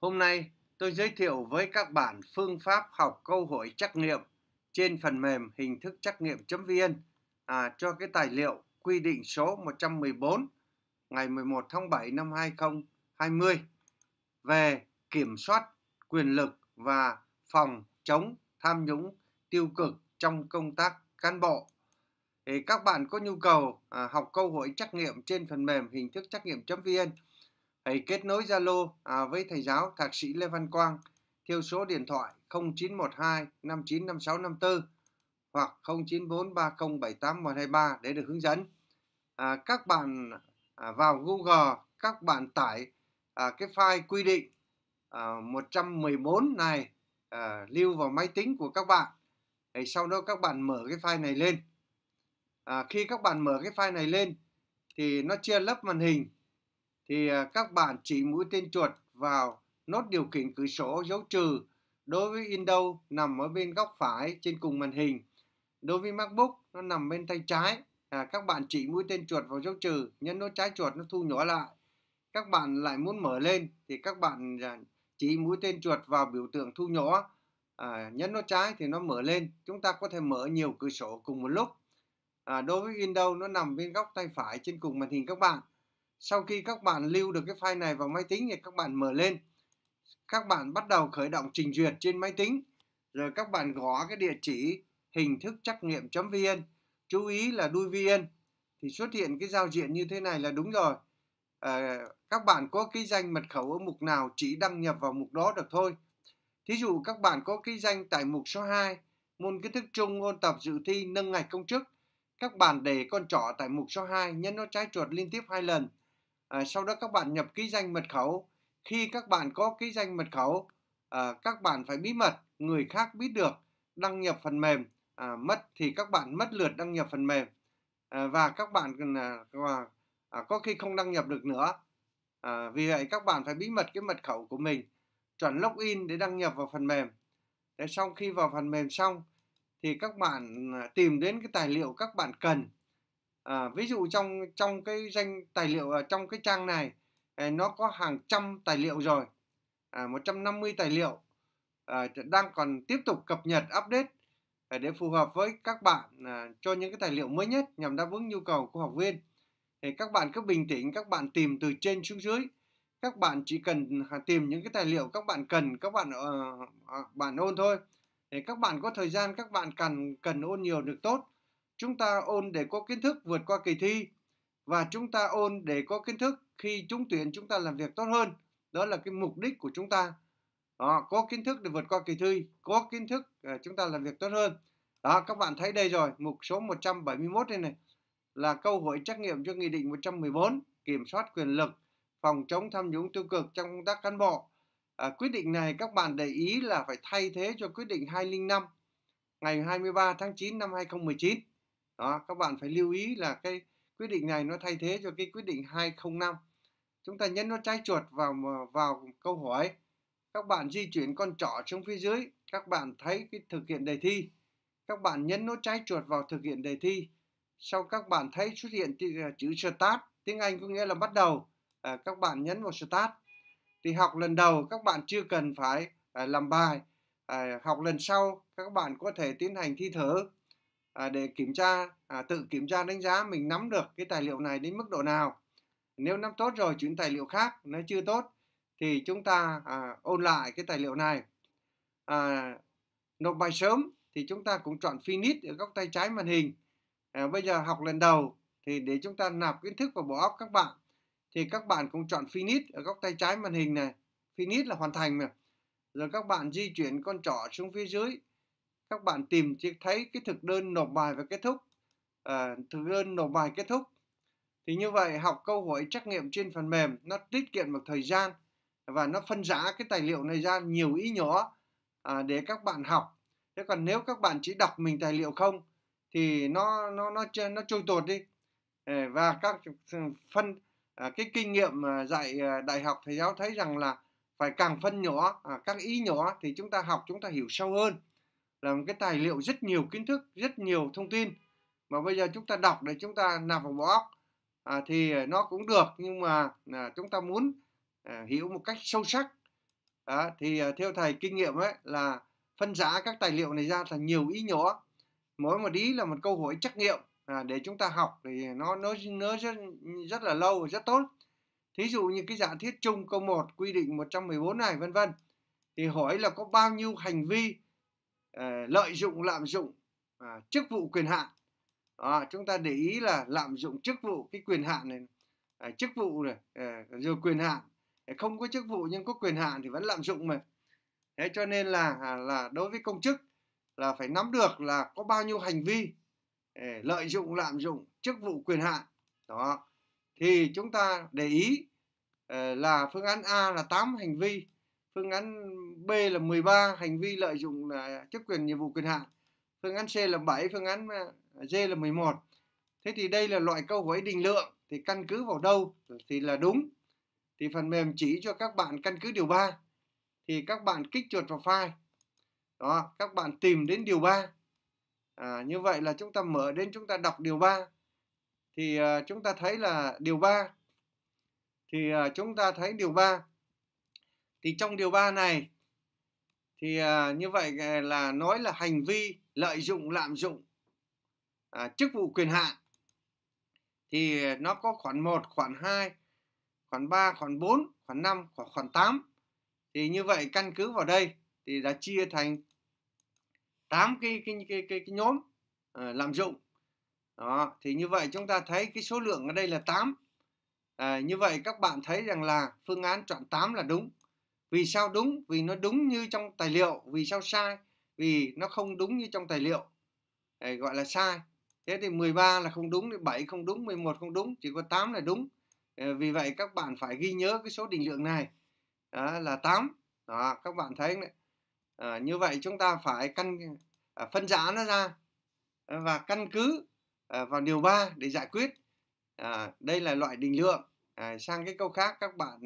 Hôm nay tôi giới thiệu với các bạn phương pháp học câu hỏi trắc nghiệm trên phần mềm hình thức trắc nghiệm.vn à, cho cái tài liệu quy định số 114 ngày 11 tháng 7 năm 2020 về kiểm soát quyền lực và phòng chống tham nhũng tiêu cực trong công tác cán bộ. Thì các bạn có nhu cầu à, học câu hỏi trắc nghiệm trên phần mềm hình thức trắc nghiệm.vn hãy kết nối Zalo à, với thầy giáo Thạc sĩ Lê Văn Quang theo số điện thoại 0912 595654 hoặc 0943078123 để được hướng dẫn. À, các bạn à, vào Google, các bạn tải à, cái file quy định à, 114 này à, lưu vào máy tính của các bạn. Để sau đó các bạn mở cái file này lên. À, khi các bạn mở cái file này lên thì nó chia lớp màn hình thì à, các bạn chỉ mũi tên chuột vào nốt điều khiển cửa sổ dấu trừ đối với Windows nằm ở bên góc phải trên cùng màn hình. Đối với MacBook nó nằm bên tay trái. À, các bạn chỉ mũi tên chuột vào dấu trừ, nhấn nút trái chuột nó thu nhỏ lại. Các bạn lại muốn mở lên thì các bạn à, chỉ mũi tên chuột vào biểu tượng thu nhỏ, à, nhấn nút trái thì nó mở lên. Chúng ta có thể mở nhiều cửa sổ cùng một lúc. À, đối với Windows nó nằm bên góc tay phải trên cùng màn hình các bạn sau khi các bạn lưu được cái file này vào máy tính thì các bạn mở lên các bạn bắt đầu khởi động trình duyệt trên máy tính rồi các bạn gõ cái địa chỉ hình thức trắc nghiệm vn chú ý là đuôi vn thì xuất hiện cái giao diện như thế này là đúng rồi à, các bạn có ký danh mật khẩu ở mục nào chỉ đăng nhập vào mục đó được thôi thí dụ các bạn có ký danh tại mục số 2 môn kiến thức chung ôn tập dự thi nâng ngạch công chức các bạn để con trỏ tại mục số 2 nhấn nó trái chuột liên tiếp hai lần à, sau đó các bạn nhập ký danh mật khẩu khi các bạn có ký danh mật khẩu à, các bạn phải bí mật người khác biết được đăng nhập phần mềm à, mất thì các bạn mất lượt đăng nhập phần mềm à, và các bạn à, à, có khi không đăng nhập được nữa à, vì vậy các bạn phải bí mật cái mật khẩu của mình chọn login để đăng nhập vào phần mềm để sau khi vào phần mềm xong thì các bạn à, tìm đến cái tài liệu các bạn cần à, ví dụ trong trong cái danh tài liệu ờ, trong cái trang này ờ, nó có hàng trăm tài liệu rồi à, 150 tài liệu à, đang còn tiếp tục cập nhật update để phù hợp với các bạn à, cho những cái tài liệu mới nhất nhằm đáp ứng nhu cầu của học viên thì các bạn cứ bình tĩnh các bạn tìm từ trên xuống dưới các bạn chỉ cần à, tìm những cái tài liệu các bạn cần các bạn uh, bạn ôn thôi để các bạn có thời gian các bạn cần cần ôn nhiều được tốt Chúng ta ôn để có kiến thức vượt qua kỳ thi và chúng ta ôn để có kiến thức khi trúng tuyển chúng ta làm việc tốt hơn. Đó là cái mục đích của chúng ta. Đó, có kiến thức để vượt qua kỳ thi, có kiến thức ờ, chúng ta làm việc tốt hơn. Đó, các bạn thấy đây rồi, mục số 171 đây này là câu hỏi trách nhiệm cho Nghị định 114 kiểm soát quyền lực, phòng chống tham nhũng tiêu cực trong công tác cán bộ. À, quyết định này các bạn để ý là phải thay thế cho quyết định 205 ngày 23 tháng 9 năm 2019 đó các bạn phải lưu ý là cái quyết định này nó thay thế cho cái quyết định 205 chúng ta nhấn nó trái chuột vào vào câu hỏi các bạn di chuyển con trỏ xuống phía dưới các bạn thấy cái thực hiện đề thi các bạn nhấn nút trái chuột vào thực hiện đề thi sau các bạn thấy xuất hiện à, chữ start tiếng anh có nghĩa là bắt đầu à, các bạn nhấn vào start thì học lần đầu các bạn chưa cần phải à, làm bài à, học lần sau các bạn có thể tiến hành thi thử à, để kiểm tra à, tự kiểm tra đánh giá mình nắm được cái tài liệu này đến mức độ nào nếu nắm tốt rồi chuyển tài liệu khác nó chưa tốt thì chúng ta à, ôn lại cái tài liệu này à, nộp bài sớm thì chúng ta cũng chọn finish ở góc tay trái màn hình à, bây giờ học lần đầu thì để chúng ta nạp kiến thức vào bộ óc các bạn thì các bạn cũng chọn finish ở góc tay trái màn hình này finish là hoàn thành mà rồi các bạn di chuyển con trỏ xuống phía dưới các bạn tìm chỉ thấy cái thực đơn nộp bài và kết thúc à, thực đơn nộp bài kết thúc thì như vậy học câu hỏi trắc nghiệm trên phần mềm nó tiết kiệm được thời gian và nó phân rã cái tài liệu này ra nhiều ý nhỏ à, để các bạn học thế còn nếu các bạn chỉ đọc mình tài liệu không thì nó nó nó nó trôi tuột đi ờ, và các phân à, cái kinh nghiệm à, dạy à, đại học thầy giáo thấy rằng là phải càng phân nhỏ các ý nhỏ thì chúng ta học chúng ta hiểu sâu hơn là một cái tài liệu rất nhiều kiến thức rất nhiều thông tin mà bây giờ chúng ta đọc để chúng ta nạp vào bộ óc à, thì nó cũng được nhưng mà à, chúng ta muốn à, hiểu một cách sâu sắc à, thì à, theo thầy kinh nghiệm ấy là phân giá các tài liệu này ra thành nhiều ý nhỏ mỗi một ý là một câu hỏi trắc nghiệm à, để chúng ta học thì nó nó nó rất, rất là lâu và rất tốt thí dụ như cái giả thiết chung câu 1 quy định 114 này vân vân thì hỏi là có bao nhiêu hành vi Ờ, lợi dụng lạm dụng à, chức vụ quyền hạn à, chúng ta để ý là lạm dụng chức vụ cái quyền hạn này à, chức vụ này à, rồi quyền hạn à, không có chức vụ nhưng có quyền hạn thì vẫn lạm dụng mà thế cho nên là à, là đối với công chức là phải nắm được là có bao nhiêu hành vi à, lợi dụng lạm dụng chức vụ quyền hạn đó thì chúng ta để ý à, là phương án A là 8 hành vi phương án B là 13 hành vi lợi dụng là chức quyền nhiệm vụ quyền hạn phương án C là 7 phương án D à, là 11 thế thì đây là loại câu hỏi định lượng thì căn cứ vào đâu thì là đúng thì phần mềm chỉ cho các bạn căn cứ điều 3 thì các bạn kích chuột vào file đó các bạn tìm đến điều 3 à, như vậy là chúng ta mở đến chúng ta đọc điều 3 thì uh, chúng ta thấy là điều 3 thì uh, chúng ta thấy điều 3 thì trong điều 3 này thì à, như vậy à, là nói là hành vi lợi dụng lạm dụng à, chức vụ quyền hạn thì nó có khoản 1, khoản 2, khoản 3, khoản 4, khoản 5, khoản, khoản 8. Thì như vậy căn cứ vào đây thì đã chia thành 8 cái cái cái cái, cái nhóm à, lạm dụng. Đó, thì như vậy chúng ta thấy cái số lượng ở đây là 8. À, như vậy các bạn thấy rằng là phương án chọn 8 là đúng vì sao đúng vì nó đúng như trong tài liệu vì sao sai vì nó không đúng như trong tài liệu Đấy, gọi là sai thế thì 13 là không đúng thì 7 không đúng 11 không đúng chỉ có 8 là đúng ờ, vì vậy các bạn phải ghi nhớ cái số định lượng này đó là 8 đó, các bạn thấy đấy. À, ờ, như vậy chúng ta phải căn à, phân giã nó ra ờ, và căn cứ à, vào điều 3 để giải quyết à, đây là loại định lượng à, sang cái câu khác các bạn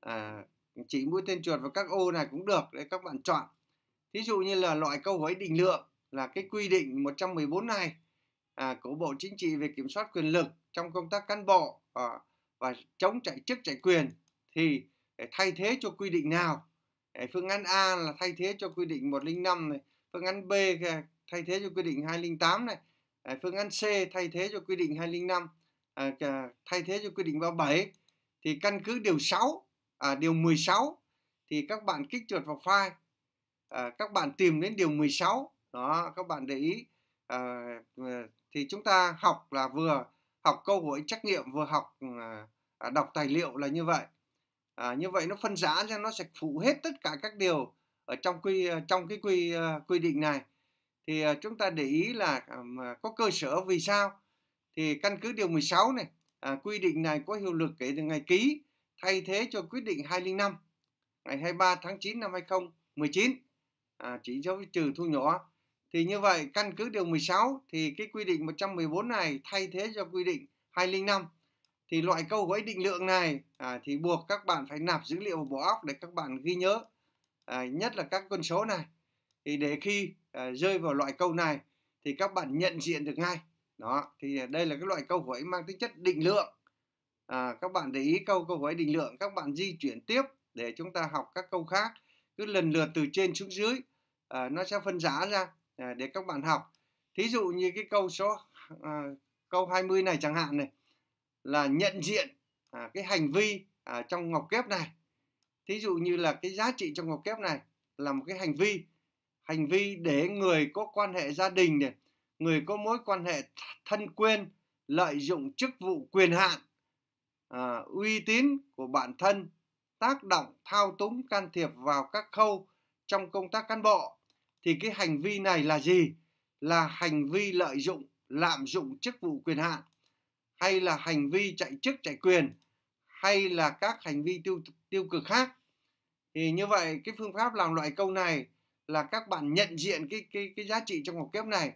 à, chỉ mũi tên chuột vào các ô này cũng được để các bạn chọn thí dụ như là loại câu hỏi định lượng là cái quy định 114 này à, của Bộ Chính trị về kiểm soát quyền lực trong công tác cán bộ à, và chống chạy chức chạy quyền thì để thay thế cho quy định nào để phương án A là thay thế cho quy định 105 này phương án B thay thế cho quy định 208 này à, phương án C thay thế cho quy định 205 à, thay thế cho quy định 37 thì căn cứ điều 6 à, điều 16 thì các bạn kích chuột vào file à, các bạn tìm đến điều 16 đó các bạn để ý à, à, thì chúng ta học là vừa học câu hỏi trắc nghiệm vừa học à, à đọc tài liệu là như vậy à, như vậy nó phân giá ra nó sẽ phụ hết tất cả các điều ở trong quy à, trong cái quy quy định này thì chúng ta để ý là có cơ sở vì sao thì căn cứ điều 16 này à, quy định này có hiệu lực kể từ ngày ký thay thế cho quyết định 205 ngày 23 tháng 9 năm 2019 à, chỉ dấu trừ thu nhỏ thì như vậy căn cứ điều 16 thì cái quy định 114 này thay thế cho quy định 205 thì loại câu với định lượng này à, thì buộc các bạn phải nạp dữ liệu vào bộ óc để các bạn ghi nhớ à, nhất là các con số này thì để khi à, rơi vào loại câu này thì các bạn nhận diện được ngay đó thì đây là cái loại câu hỏi mang tính chất định lượng à, các bạn để ý câu câu hỏi định lượng các bạn di chuyển tiếp để chúng ta học các câu khác cứ lần lượt từ trên xuống dưới à, nó sẽ phân giá ra à, để các bạn học thí dụ như cái câu số à, câu 20 này chẳng hạn này là nhận diện à, cái hành vi à, trong ngọc kép này thí dụ như là cái giá trị trong ngọc kép này là một cái hành vi hành vi để người có quan hệ gia đình này người có mối quan hệ thân quyên lợi dụng chức vụ quyền hạn à, uy tín của bản thân tác động thao túng can thiệp vào các khâu trong công tác cán bộ thì cái hành vi này là gì là hành vi lợi dụng lạm dụng chức vụ quyền hạn hay là hành vi chạy chức chạy quyền hay là các hành vi tiêu tiêu cực khác thì như vậy cái phương pháp làm loại câu này là các bạn nhận diện cái cái cái giá trị trong học kép này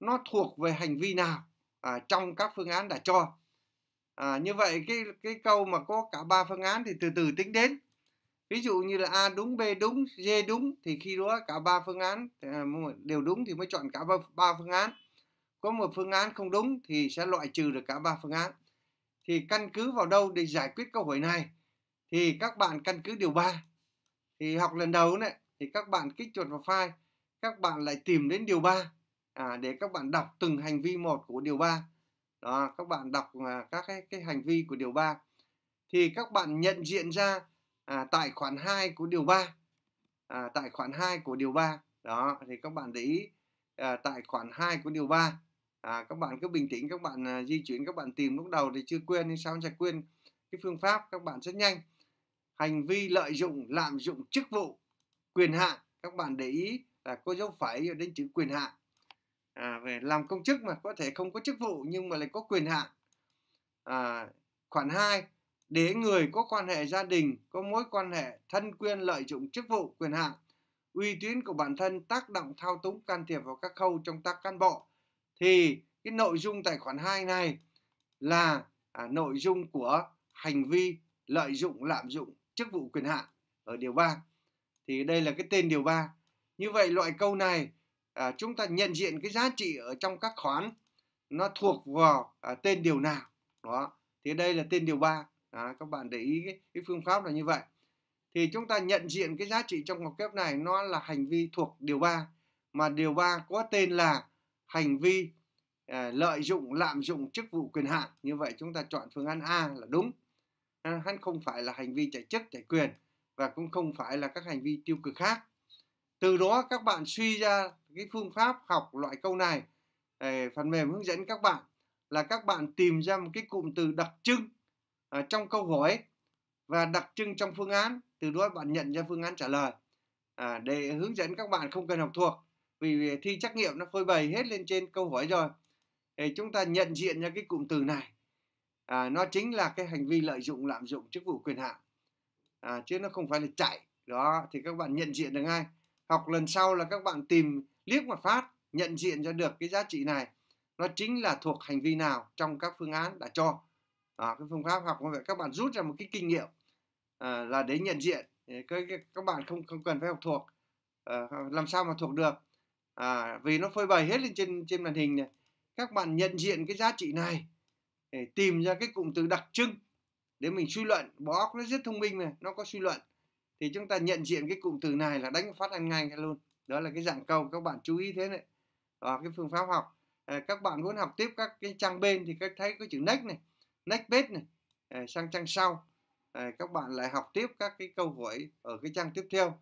nó thuộc về hành vi nào à, trong các phương án đã cho à, như vậy cái cái câu mà có cả ba phương án thì từ từ tính đến ví dụ như là a đúng b đúng d đúng thì khi đó cả ba phương án à, đều đúng thì mới chọn cả ba, ba phương án có một phương án không đúng thì sẽ loại trừ được cả ba phương án thì căn cứ vào đâu để giải quyết câu hỏi này thì các bạn căn cứ điều 3 thì học lần đầu này thì các bạn kích chuột vào file các bạn lại tìm đến điều 3 à, để các bạn đọc từng hành vi một của điều 3 đó, các bạn đọc à, các cái, cái hành vi của điều 3 thì các bạn nhận diện ra à, tại khoản 2 của điều 3 à, tại khoản 2 của điều 3 đó thì các bạn để ý à, tại khoản 2 của điều 3 à, các bạn cứ bình tĩnh các bạn à, di chuyển các bạn tìm lúc đầu thì chưa quên nhưng sao sẽ quên cái phương pháp các bạn rất nhanh hành vi lợi dụng lạm dụng chức vụ quyền hạn các bạn để ý là có dấu phẩy đến chữ quyền hạn à, về làm công chức mà có thể không có chức vụ nhưng mà lại có quyền hạn à, khoản 2 để người có quan hệ gia đình có mối quan hệ thân quyên lợi dụng chức vụ quyền hạn uy tín của bản thân tác động thao túng can thiệp vào các khâu trong tác cán bộ thì cái nội dung tại khoản 2 này là à, nội dung của hành vi lợi dụng lạm dụng chức vụ quyền hạn ở điều 3 thì đây là cái tên điều 3 như vậy loại câu này à, chúng ta nhận diện cái giá trị ở trong các khoản nó thuộc vào à, tên điều nào đó thì đây là tên điều 3 à, các bạn để ý cái, cái phương pháp là như vậy thì chúng ta nhận diện cái giá trị trong ngoặc kép này nó là hành vi thuộc điều 3 mà điều 3 có tên là hành vi à, lợi dụng lạm dụng chức vụ quyền hạn như vậy chúng ta chọn phương án A là đúng à, hắn không phải là hành vi chạy chức chạy quyền và cũng không phải là các hành vi tiêu cực khác từ đó các bạn suy ra cái phương pháp học loại câu này phần mềm hướng dẫn các bạn là các bạn tìm ra một cái cụm từ đặc trưng trong câu hỏi và đặc trưng trong phương án từ đó bạn nhận ra phương án trả lời à, để hướng dẫn các bạn không cần học thuộc vì thi trắc nghiệm nó phơi bày hết lên trên câu hỏi rồi để chúng ta nhận diện ra cái cụm từ này à, nó chính là cái hành vi lợi dụng lạm dụng chức vụ quyền hạn à, chứ nó không phải là chạy đó thì các bạn nhận diện được ngay học lần sau là các bạn tìm liếc một phát nhận diện ra được cái giá trị này nó chính là thuộc hành vi nào trong các phương án đã cho à, cái phương pháp học như vậy các bạn rút ra một cái kinh nghiệm à, là để nhận diện ờ, các, các bạn không không cần phải học thuộc à, làm sao mà thuộc được à, vì nó phơi bày hết lên trên trên màn hình này các bạn nhận diện cái giá trị này để tìm ra cái cụm từ đặc trưng để mình suy luận bộ óc nó rất thông minh này nó có suy luận thì chúng ta nhận diện cái cụm từ này là đánh phát ăn ngay luôn đó là cái dạng cầu các bạn chú ý thế này đó cái phương pháp học ờ, các bạn muốn học tiếp các cái trang bên thì các thấy có chữ next này next page này ờ, sang trang sau ờ, các bạn lại học tiếp các cái câu hỏi ở cái trang tiếp theo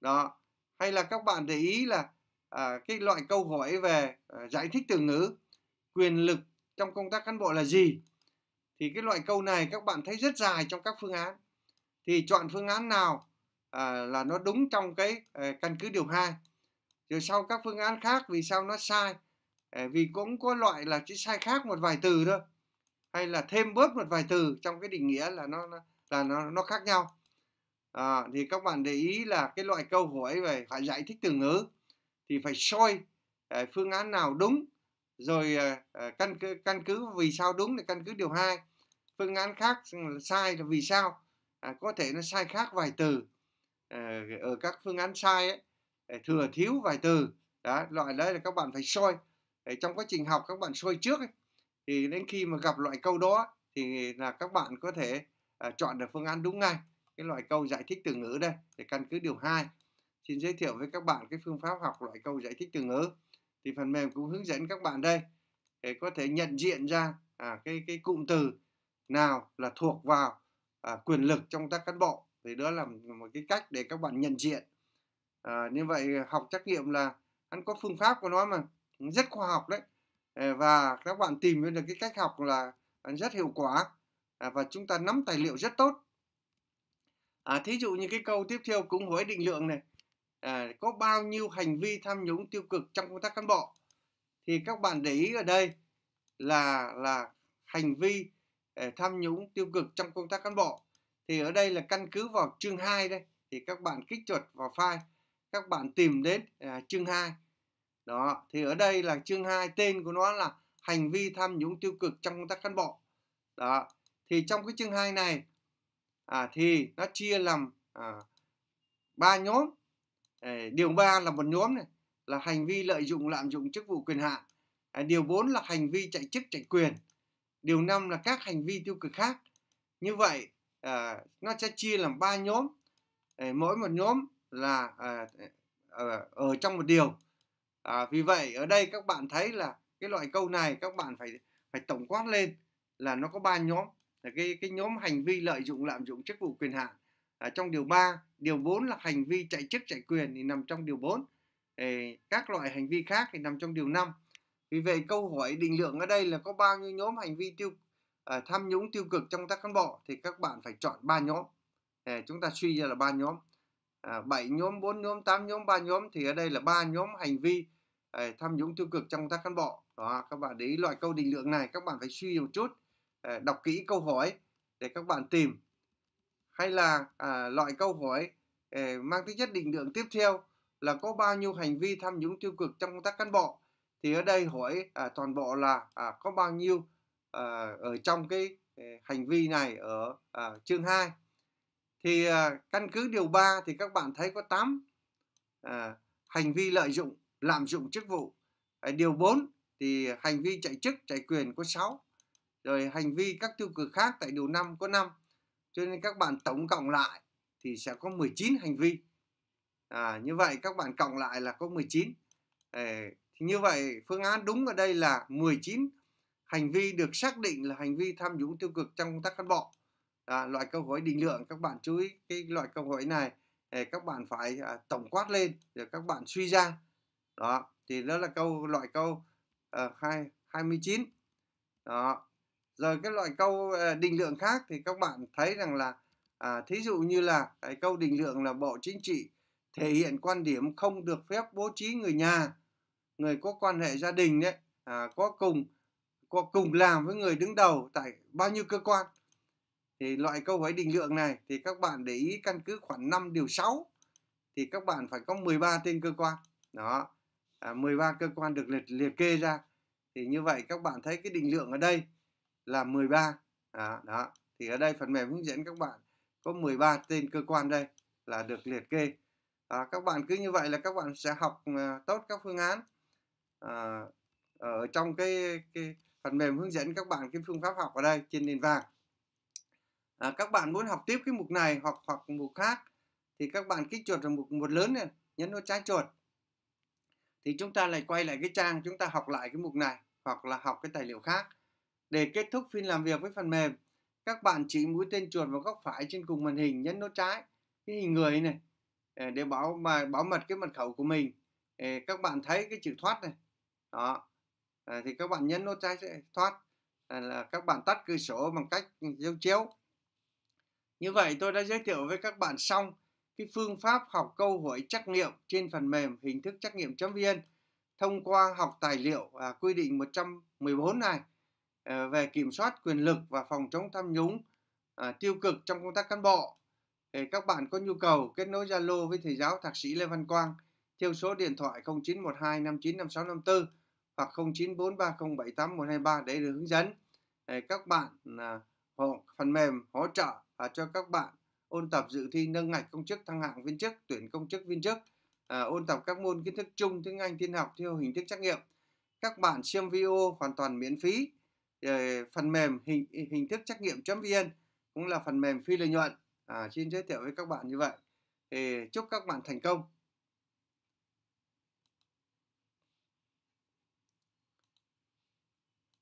đó hay là các bạn để ý là à, cái loại câu hỏi về à, giải thích từ ngữ quyền lực trong công tác cán bộ là gì thì cái loại câu này các bạn thấy rất dài trong các phương án thì chọn phương án nào à, là nó đúng trong cái à, căn cứ điều 2 rồi sau các phương án khác vì sao nó sai à, vì cũng có loại là chỉ sai khác một vài từ thôi hay là thêm bớt một vài từ trong cái định nghĩa là nó, nó là nó nó khác nhau à, thì các bạn để ý là cái loại câu hỏi về phải giải thích từ ngữ thì phải soi à, phương án nào đúng rồi à, à căn cứ căn cứ vì sao đúng thì căn cứ điều 2 phương án khác sai là vì sao à, có thể nó sai khác vài từ ở ờ, ờ, các phương án sai ấy, ờ, thừa thiếu vài từ đó loại đấy là các bạn phải soi trong quá trình học các bạn soi trước ấy, thì đến khi mà gặp loại câu đó thì là các bạn có thể à, chọn được phương án đúng ngay cái loại câu giải thích từ ngữ đây để căn cứ điều 2 xin giới thiệu với các bạn cái phương pháp học loại câu giải thích từ ngữ thì phần mềm cũng hướng dẫn các bạn đây để có thể nhận diện ra à, cái cái cụm từ nào là thuộc vào à, quyền lực trong tác cán bộ thì đó là một cái cách để các bạn nhận diện à, như vậy học trắc nghiệm là anh có phương pháp của nó mà rất khoa học đấy ờ, và các bạn tìm được cái cách học là rất hiệu quả à, và chúng ta nắm tài liệu rất tốt à, thí dụ như cái câu tiếp theo cũng hỏi định lượng này à, có bao nhiêu hành vi tham nhũng tiêu cực trong công tác cán bộ thì các bạn để ý ở đây là là hành vi ờ, tham nhũng tiêu cực trong công tác cán bộ thì ở đây là căn cứ vào chương 2 đây thì các bạn kích chuột vào file các bạn tìm đến à, chương 2 đó thì ở đây là chương 2 tên của nó là hành vi tham nhũng tiêu cực trong công tác cán bộ đó thì trong cái chương 2 này à, thì nó chia làm à, ba nhóm à, điều 3 là một nhóm này là hành vi lợi dụng lạm dụng chức vụ quyền hạn à, điều 4 là hành vi chạy chức chạy quyền điều 5 là các hành vi tiêu cực khác như vậy à, nó sẽ chia làm ba nhóm à, mỗi một nhóm là à, à, ở trong một điều à, vì vậy ở đây các bạn thấy là cái loại câu này các bạn phải phải tổng quát lên là nó có ba nhóm là cái cái nhóm hành vi lợi dụng lạm dụng chức vụ quyền hạn à, trong điều 3 điều 4 là hành vi chạy chức chạy quyền thì nằm trong điều 4 Ê, các loại hành vi khác thì nằm trong điều 5 vì vậy câu hỏi định lượng ở đây là có bao nhiêu nhóm hành vi tiêu Ờ, tham nhũng tiêu cực trong các cán bộ thì các bạn phải chọn ba nhóm à, chúng ta suy ra là ba nhóm à, ờ, 7 nhóm 4 nhóm 8 nhóm 3 nhóm thì ở đây là ba nhóm hành vi à, tham nhũng tiêu cực trong các cán bộ đó các bạn để ý loại câu định lượng này các bạn phải suy một chút à, đọc kỹ câu hỏi để các bạn tìm hay là à, loại câu hỏi à, mang tính chất định lượng tiếp theo là có bao nhiêu hành vi tham nhũng tiêu cực trong công tác cán bộ thì ở đây hỏi à, toàn bộ là à, có bao nhiêu à, ở trong cái ờ, hành vi này ở à, chương 2 thì à, căn cứ điều 3 thì các bạn thấy có 8 à, hành vi lợi dụng lạm dụng chức vụ à, điều 4 thì hành vi chạy chức chạy quyền có 6 rồi hành vi các tiêu cực khác tại điều 5 có 5 cho nên các bạn tổng cộng lại thì sẽ có 19 hành vi à, như vậy các bạn cộng lại là có 19 à, ờ, như vậy phương án đúng ở đây là 19 hành vi được xác định là hành vi tham nhũng tiêu cực trong công tác cán bộ à, loại câu hỏi định lượng các bạn chú ý cái loại câu hỏi này thì các bạn phải à, tổng quát lên rồi các bạn suy ra đó thì đó là câu loại câu ờ, hai hai mươi chín đó rồi cái loại câu à, định lượng khác thì các bạn thấy rằng là à, thí dụ như là cái câu định lượng là bộ chính trị thể hiện quan điểm không được phép bố trí người nhà người có quan hệ gia đình đấy à, có cùng có cùng làm với người đứng đầu tại bao nhiêu cơ quan thì loại câu hỏi định lượng này thì các bạn để ý căn cứ khoảng 5 điều 6 thì các bạn phải có 13 tên cơ quan đó à, 13 cơ quan được liệt, liệt kê ra thì như vậy các bạn thấy cái định lượng ở đây là 13 đó, đó. thì ở đây phần mềm hướng dẫn các bạn có 13 tên cơ quan đây là được liệt kê à, các bạn cứ như vậy là các bạn sẽ học uh, tốt các phương án uh, ở trong cái, cái phần mềm hướng dẫn các bạn cái phương pháp học ở đây trên nền vàng à, các bạn muốn học tiếp cái mục này hoặc hoặc mục khác thì các bạn kích chuột vào mục một lớn này nhấn nút trái chuột thì chúng ta lại quay lại cái trang chúng ta học lại cái mục này hoặc là học cái tài liệu khác để kết thúc phiên làm việc với phần mềm các bạn chỉ mũi tên chuột vào góc phải trên cùng màn hình nhấn nút trái cái hình người này à, để bảo mà bảo mật cái mật khẩu của mình các bạn thấy cái chữ thoát này đó à, thì các bạn nhấn nút trái sẽ thoát à, là các bạn tắt cửa sổ bằng cách dấu chiếu như vậy tôi đã giới thiệu với các bạn xong cái phương pháp học câu hỏi trắc nghiệm trên phần mềm hình thức trắc nghiệm chấm vn thông qua học tài liệu à, quy định 114 này à, về kiểm soát quyền lực và phòng chống tham nhũng à, tiêu cực trong công tác cán bộ thì các bạn có nhu cầu kết nối Zalo với thầy giáo thạc sĩ Lê Văn Quang theo số điện thoại 0912 595654 hoặc 0943078123 để được hướng dẫn các bạn à, hộ phần mềm hỗ trợ à, cho các bạn ôn tập dự thi nâng ngạch công chức thăng hạng viên chức tuyển công chức viên chức à, ôn tập các môn kiến thức chung tiếng Anh tin học theo hình thức trắc nghiệm các bạn xem video hoàn toàn miễn phí phần mềm hình hình thức trắc nghiệm vn cũng là phần mềm phi lợi nhuận à, xin giới thiệu với các bạn như vậy thì chúc các bạn thành công